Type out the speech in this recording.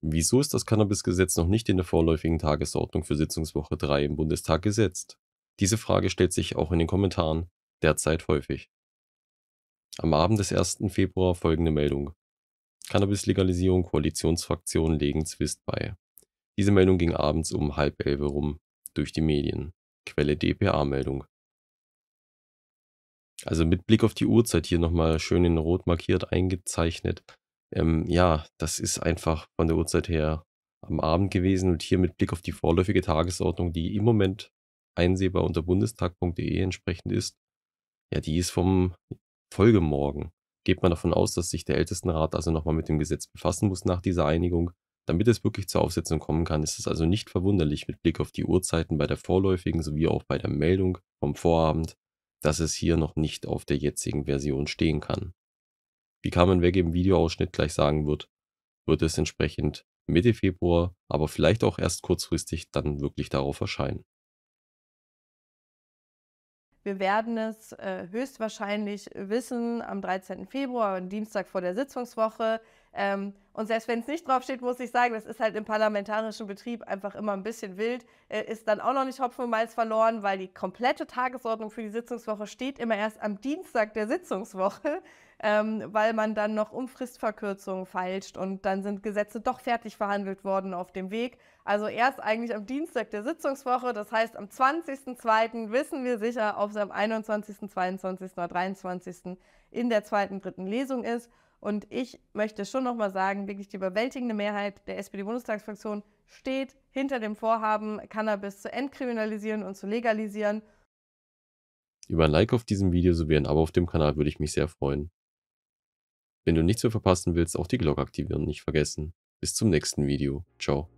Wieso ist das Cannabisgesetz noch nicht in der vorläufigen Tagesordnung für Sitzungswoche 3 im Bundestag gesetzt? Diese Frage stellt sich auch in den Kommentaren derzeit häufig. Am Abend des 1. Februar folgende Meldung. Cannabis-Legalisierung Koalitionsfraktionen legen Zwist bei. Diese Meldung ging abends um halb elf rum durch die Medien. Quelle DPA-Meldung. Also mit Blick auf die Uhrzeit hier nochmal schön in Rot markiert eingezeichnet, ähm, ja, das ist einfach von der Uhrzeit her am Abend gewesen und hier mit Blick auf die vorläufige Tagesordnung, die im Moment einsehbar unter bundestag.de entsprechend ist, ja, die ist vom Folgemorgen. Geht man davon aus, dass sich der Ältestenrat also nochmal mit dem Gesetz befassen muss nach dieser Einigung. Damit es wirklich zur Aufsetzung kommen kann, ist es also nicht verwunderlich mit Blick auf die Uhrzeiten bei der vorläufigen sowie auch bei der Meldung vom Vorabend, dass es hier noch nicht auf der jetzigen Version stehen kann wie Carmen Weg im Videoausschnitt gleich sagen wird, wird es entsprechend Mitte Februar, aber vielleicht auch erst kurzfristig dann wirklich darauf erscheinen. Wir werden es äh, höchstwahrscheinlich wissen am 13. Februar, am Dienstag vor der Sitzungswoche. Ähm, und selbst wenn es nicht draufsteht, muss ich sagen, das ist halt im parlamentarischen Betrieb einfach immer ein bisschen wild. Äh, ist dann auch noch nicht Hopfen und Malz verloren, weil die komplette Tagesordnung für die Sitzungswoche steht immer erst am Dienstag der Sitzungswoche ähm, weil man dann noch um Fristverkürzungen feilscht und dann sind Gesetze doch fertig verhandelt worden auf dem Weg. Also erst eigentlich am Dienstag der Sitzungswoche, das heißt am 20.02. wissen wir sicher, ob es am 21., 22. oder 23. in der zweiten, dritten Lesung ist. Und ich möchte schon nochmal sagen, wirklich die überwältigende Mehrheit der SPD-Bundestagsfraktion steht hinter dem Vorhaben, Cannabis zu entkriminalisieren und zu legalisieren. Über ein Like auf diesem Video sowie ein Abo auf dem Kanal würde ich mich sehr freuen. Wenn du nichts mehr verpassen willst, auch die Glocke aktivieren nicht vergessen. Bis zum nächsten Video. Ciao.